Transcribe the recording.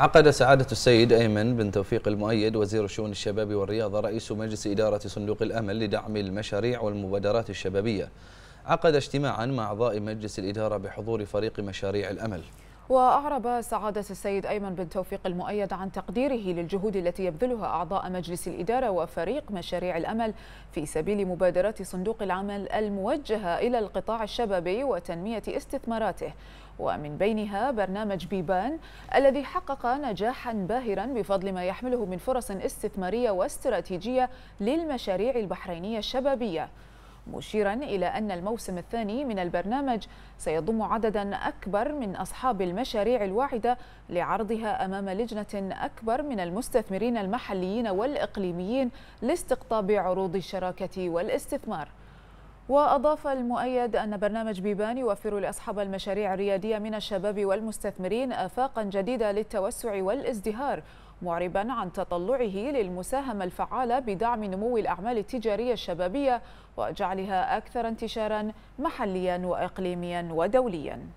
عقد سعادة السيد أيمن بن توفيق المؤيد وزير شؤون الشباب والرياضة رئيس مجلس إدارة صندوق الأمل لدعم المشاريع والمبادرات الشبابية عقد اجتماعا مع أعضاء مجلس الإدارة بحضور فريق مشاريع الأمل وأعرب سعادة السيد أيمن بن توفيق المؤيد عن تقديره للجهود التي يبذلها أعضاء مجلس الإدارة وفريق مشاريع الأمل في سبيل مبادرات صندوق العمل الموجهة إلى القطاع الشبابي وتنمية استثماراته ومن بينها برنامج بيبان الذي حقق نجاحا باهرا بفضل ما يحمله من فرص استثمارية واستراتيجية للمشاريع البحرينية الشبابية مشيرا إلى أن الموسم الثاني من البرنامج سيضم عددا أكبر من أصحاب المشاريع الواعدة لعرضها أمام لجنة أكبر من المستثمرين المحليين والإقليميين لاستقطاب عروض الشراكة والاستثمار وأضاف المؤيد أن برنامج بيبان يوفر لأصحاب المشاريع الريادية من الشباب والمستثمرين آفاقا جديدة للتوسع والازدهار معربا عن تطلعه للمساهمة الفعالة بدعم نمو الأعمال التجارية الشبابية وجعلها أكثر انتشارا محليا وإقليميا ودوليا